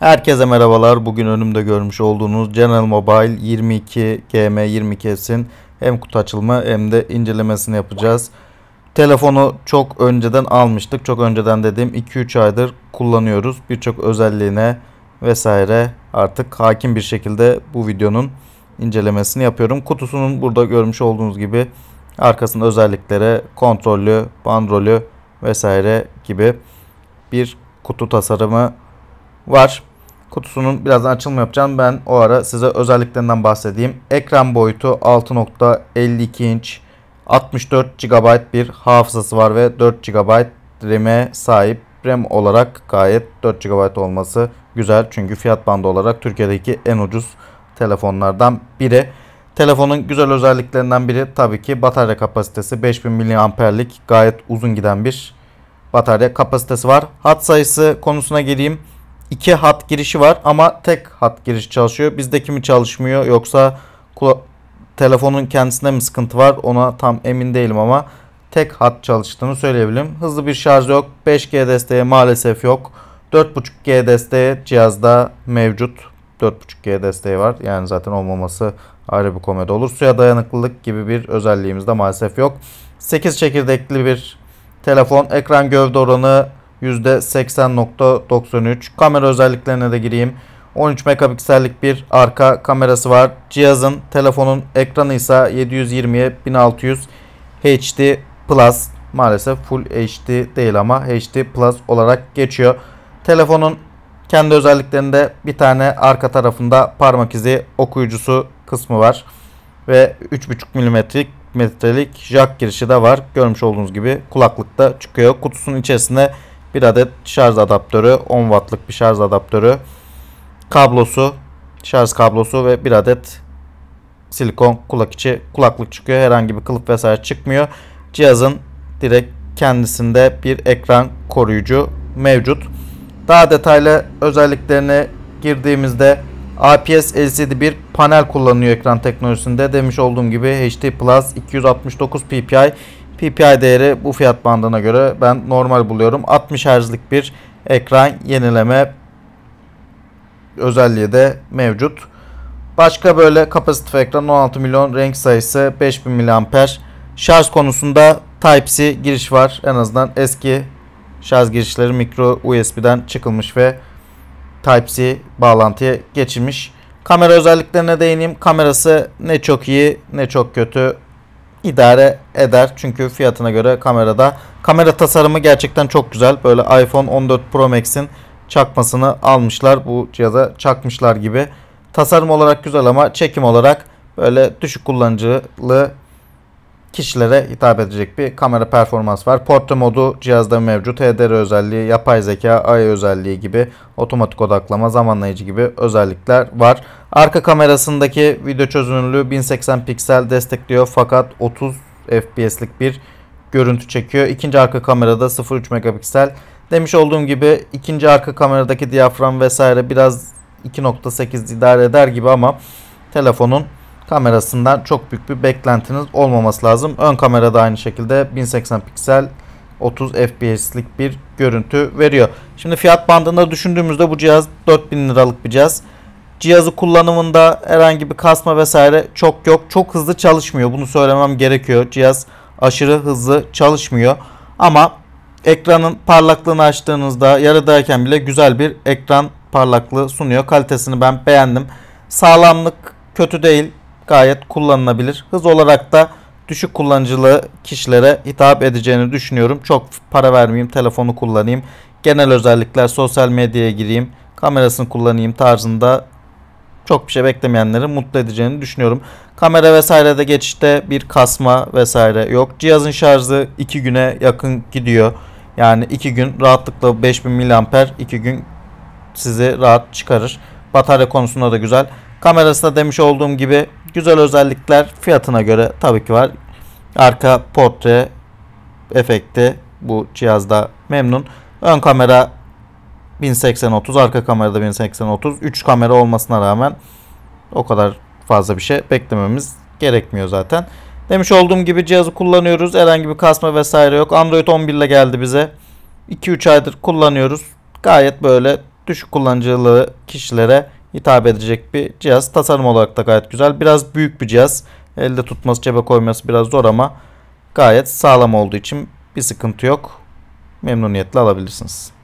Herkese merhabalar. Bugün önümde görmüş olduğunuz General Mobile 22 GM 22S'in hem kutu açılımı hem de incelemesini yapacağız. Telefonu çok önceden almıştık. Çok önceden dediğim 2-3 aydır kullanıyoruz. Birçok özelliğine vesaire artık hakim bir şekilde bu videonun incelemesini yapıyorum. Kutusunun burada görmüş olduğunuz gibi arkasında özelliklere kontrollü, bandrolü vesaire gibi bir kutu tasarımı var kutusunun birazdan açılma yapacağım. Ben o ara size özelliklerinden bahsedeyim. Ekran boyutu 6.52 inç 64 GB bir hafızası var ve 4 GB RAM'e sahip. RAM olarak gayet 4 GB olması güzel. Çünkü fiyat bandı olarak Türkiye'deki en ucuz telefonlardan biri. Telefonun güzel özelliklerinden biri tabii ki batarya kapasitesi 5000 mAh'lik gayet uzun giden bir batarya kapasitesi var. Hat sayısı konusuna geleyim iki hat girişi var ama tek hat giriş çalışıyor. Bizdeki mi çalışmıyor yoksa telefonun kendisinde mi sıkıntı var ona tam emin değilim ama tek hat çalıştığını söyleyebilirim. Hızlı bir şarj yok. 5G desteği maalesef yok. 4.5G desteği cihazda mevcut. 4.5G desteği var. Yani zaten olmaması ayrı bir komedi olur. Suya dayanıklılık gibi bir özelliğimiz de maalesef yok. 8 çekirdekli bir telefon. Ekran gövde oranı %80.93. Kamera özelliklerine de gireyim. 13 megapiksellik bir arka kamerası var. Cihazın telefonun ekranı ise 720'ye 1600 HD Plus. Maalesef Full HD değil ama HD Plus olarak geçiyor. Telefonun kendi özelliklerinde bir tane arka tarafında parmak izi okuyucusu kısmı var. Ve 3,5 milimetrelik metrelik jack girişi de var. Görmüş olduğunuz gibi kulaklıkta çıkıyor. Kutusunun içerisinde bir adet şarj adaptörü, 10 wattlık bir şarj adaptörü, kablosu, şarj kablosu ve bir adet silikon kulak içi kulaklık çıkıyor. Herhangi bir kılıf vesaire çıkmıyor. Cihazın direkt kendisinde bir ekran koruyucu mevcut. Daha detaylı özelliklerine girdiğimizde IPS LCD bir panel kullanıyor ekran teknolojisinde. Demiş olduğum gibi HD Plus 269 ppi PPI değeri bu fiyat bandına göre ben normal buluyorum. 60 Hz'lik bir ekran yenileme özelliği de mevcut. Başka böyle kapasitif ekran 16 milyon renk sayısı 5000 mAh. Şarj konusunda Type-C giriş var. En azından eski şarj girişleri mikro USB'den çıkılmış ve Type-C bağlantıya geçilmiş. Kamera özelliklerine değineyim. Kamerası ne çok iyi ne çok kötü idare eder. Çünkü fiyatına göre kamerada. Kamera tasarımı gerçekten çok güzel. Böyle iPhone 14 Pro Max'in çakmasını almışlar. Bu cihaza çakmışlar gibi. Tasarım olarak güzel ama çekim olarak böyle düşük kullanıcılı kişilere hitap edecek bir kamera performans var. Portre modu cihazda mevcut. HDR özelliği, yapay zeka, AI özelliği gibi otomatik odaklama, zamanlayıcı gibi özellikler var. Arka kamerasındaki video çözünürlüğü 1080 piksel destekliyor fakat 30 FPS'lik bir görüntü çekiyor. İkinci arka kamerada 0.3 megapiksel. Demiş olduğum gibi ikinci arka kameradaki diyafram vesaire biraz 2.8 idare eder gibi ama telefonun kamerasından çok büyük bir beklentiniz olmaması lazım. Ön kamerada aynı şekilde 1080 piksel 30 FPS'lik bir görüntü veriyor. Şimdi fiyat bandında düşündüğümüzde bu cihaz 4000 liralık bir cihaz. Cihazı kullanımında herhangi bir kasma vesaire çok yok. Çok hızlı çalışmıyor. Bunu söylemem gerekiyor. Cihaz aşırı hızlı çalışmıyor. Ama ekranın parlaklığını açtığınızda yarıdayken bile güzel bir ekran parlaklığı sunuyor. Kalitesini ben beğendim. Sağlamlık kötü değil gayet kullanılabilir. Hız olarak da düşük kullanıcılığı kişilere hitap edeceğini düşünüyorum. Çok para vermeyeyim, telefonu kullanayım. Genel özellikler sosyal medyaya gireyim, kamerasını kullanayım tarzında çok bir şey beklemeyenleri mutlu edeceğini düşünüyorum. Kamera vesaire de geçişte bir kasma vesaire yok. Cihazın şarjı 2 güne yakın gidiyor. Yani 2 gün rahatlıkla 5000 mAh 2 gün sizi rahat çıkarır. Batarya konusunda da güzel. Kamerasında demiş olduğum gibi güzel özellikler fiyatına göre tabii ki var. Arka portre efekti bu cihazda memnun. Ön kamera 1080-30, arka kamerada 1080-30. 3 kamera olmasına rağmen o kadar fazla bir şey beklememiz gerekmiyor zaten. Demiş olduğum gibi cihazı kullanıyoruz. Herhangi bir kasma vesaire yok. Android 11 ile geldi bize. 2-3 aydır kullanıyoruz. Gayet böyle düşük kullanıcılığı kişilere hitap edecek bir cihaz. Tasarım olarak da gayet güzel. Biraz büyük bir cihaz. Elde tutması, cebe koyması biraz zor ama gayet sağlam olduğu için bir sıkıntı yok. Memnuniyetle alabilirsiniz.